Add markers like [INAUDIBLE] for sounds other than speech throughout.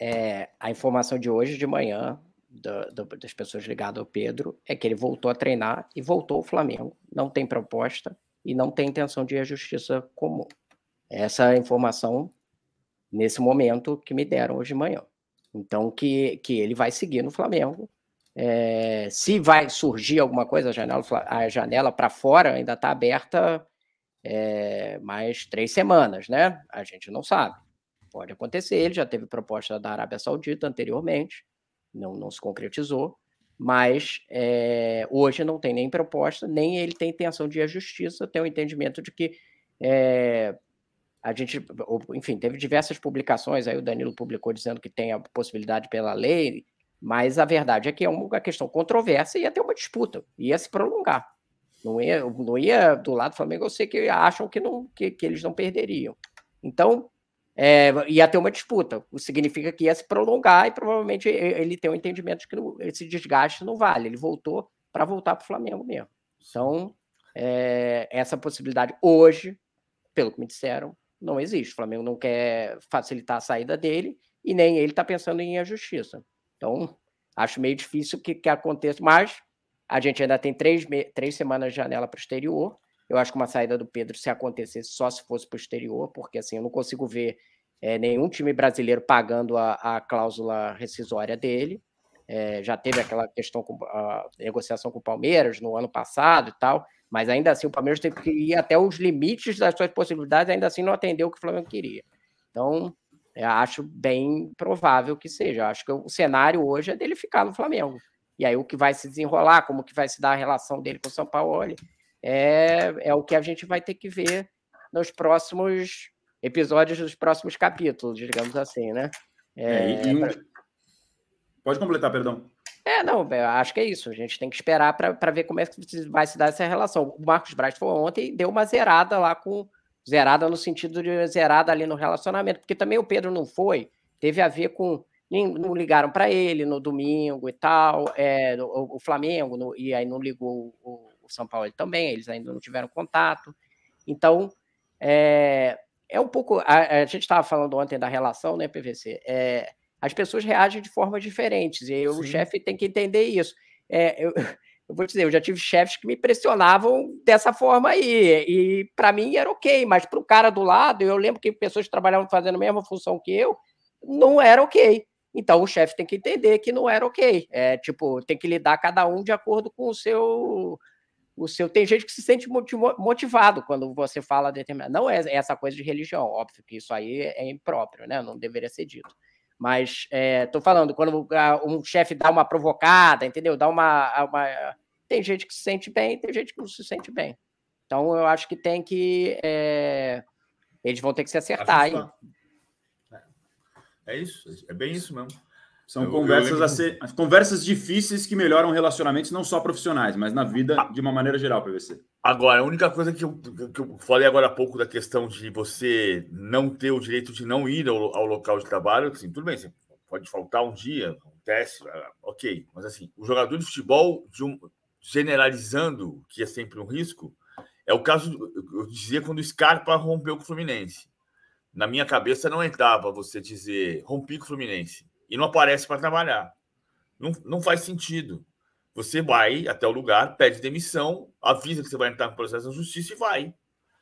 é, a informação de hoje de manhã do, do, das pessoas ligadas ao Pedro é que ele voltou a treinar e voltou ao Flamengo. Não tem proposta e não tem intenção de ir à justiça comum. Essa é informação, nesse momento, que me deram hoje de manhã. Então, que, que ele vai seguir no Flamengo. É, se vai surgir alguma coisa, a janela, janela para fora ainda está aberta é, mais três semanas, né? A gente não sabe. Pode acontecer, ele já teve proposta da Arábia Saudita anteriormente, não, não se concretizou, mas é, hoje não tem nem proposta, nem ele tem intenção de ir à justiça, tem o um entendimento de que é, a gente, enfim, teve diversas publicações, aí o Danilo publicou dizendo que tem a possibilidade pela lei, mas a verdade é que é uma questão controversa e ia ter uma disputa, ia se prolongar. Não ia, não ia do lado do Flamengo, eu sei que acham que, não, que, que eles não perderiam. Então, é, ia ter uma disputa. O significa que ia se prolongar e provavelmente ele tem o um entendimento de que esse desgaste não vale. Ele voltou para voltar para o Flamengo mesmo. Então, é, essa possibilidade hoje, pelo que me disseram, não existe. O Flamengo não quer facilitar a saída dele e nem ele está pensando em a justiça. Então, acho meio difícil que, que aconteça, mas a gente ainda tem três, três semanas de janela para o exterior. Eu acho que uma saída do Pedro, se acontecesse, só se fosse para o exterior, porque assim, eu não consigo ver é, nenhum time brasileiro pagando a, a cláusula rescisória dele. É, já teve aquela questão com a negociação com o Palmeiras no ano passado e tal, mas ainda assim o Palmeiras teve que ir até os limites das suas possibilidades, ainda assim não atendeu o que o Flamengo queria. Então, acho bem provável que seja. Acho que o cenário hoje é dele ficar no Flamengo. E aí o que vai se desenrolar, como que vai se dar a relação dele com o São Paulo, é, é o que a gente vai ter que ver nos próximos episódios, nos próximos capítulos, digamos assim, né? É, é, e... pra... Pode completar, perdão. É, não, é, acho que é isso. A gente tem que esperar para ver como é que vai se dar essa relação. O Marcos Braz foi ontem e deu uma zerada lá com. Zerada no sentido de zerada ali no relacionamento, porque também o Pedro não foi, teve a ver com. Não ligaram para ele no domingo e tal, é, o, o Flamengo, no, e aí não ligou o, o São Paulo também, eles ainda não tiveram contato. Então, é, é um pouco. A, a gente estava falando ontem da relação, né, PVC? É, as pessoas reagem de formas diferentes, e o chefe tem que entender isso. É, eu, [LAUGHS] eu vou dizer, eu já tive chefes que me pressionavam dessa forma aí, e para mim era ok, mas para o cara do lado, eu lembro que pessoas que trabalhavam fazendo a mesma função que eu, não era ok. Então o chefe tem que entender que não era ok. É tipo, tem que lidar cada um de acordo com o seu o seu. Tem gente que se sente motivado quando você fala determinado. Não é essa coisa de religião, óbvio que isso aí é impróprio, né? Não deveria ser dito. Mas estou é, falando, quando um chefe dá uma provocada, entendeu? Dá uma, uma, Tem gente que se sente bem, tem gente que não se sente bem. Então eu acho que tem que. É... Eles vão ter que se acertar. Aí. É. é isso, é bem isso mesmo. São eu, conversas, eu a ser, conversas difíceis que melhoram relacionamentos, não só profissionais, mas na vida ah. de uma maneira geral, PVC. Agora, a única coisa que eu, que eu falei agora há pouco da questão de você não ter o direito de não ir ao, ao local de trabalho, assim, tudo bem, você pode faltar um dia, acontece, ah, ok, mas assim, o jogador de futebol, de um, generalizando, que é sempre um risco, é o caso, eu dizia quando o Scarpa rompeu com o Fluminense. Na minha cabeça não entrava você dizer rompi com o Fluminense e não aparece para trabalhar. Não, não faz sentido. Você vai até o lugar, pede demissão, avisa que você vai entrar com processo na justiça e vai.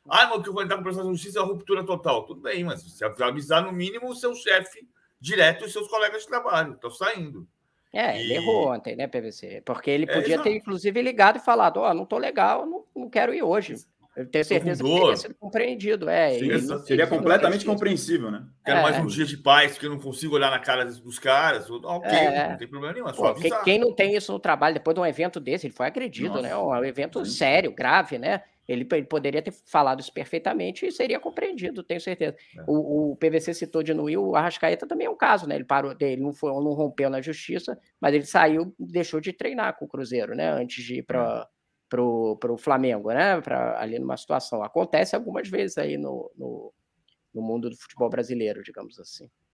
Ah, mas que eu vou entrar com processo na justiça é ruptura total. Tudo bem, mas você avisar no mínimo o seu chefe direto e os seus colegas de trabalho. Estão saindo. É, e... ele errou ontem, né, PVC? Porque ele é, podia é, ter, inclusive, ligado e falado: Ó, oh, não tô legal, não, não quero ir hoje. Eu tenho certeza que teria sido compreendido. É, Sim, isso, seria isso, completamente isso. compreensível, né? Quero é. mais uns dias de paz, porque eu não consigo olhar na cara dos caras. Ah, ok, é. não tem problema nenhum. É Pô, quem, quem não tem isso no trabalho, depois de um evento desse, ele foi agredido, né? Nossa. né? Um evento Sim. sério, grave, né? Ele, ele, poderia ter falado isso perfeitamente e seria compreendido, tenho certeza. É. O, o, PVC citou de Nui, o Arrascaeta também é um caso, né? Ele parou, ele não, foi, não rompeu na justiça, mas ele saiu, deixou de treinar com o Cruzeiro, né? Antes de ir para é para o Flamengo, né? Pra, ali numa situação. Acontece algumas vezes aí no, no, no mundo do futebol brasileiro, digamos assim.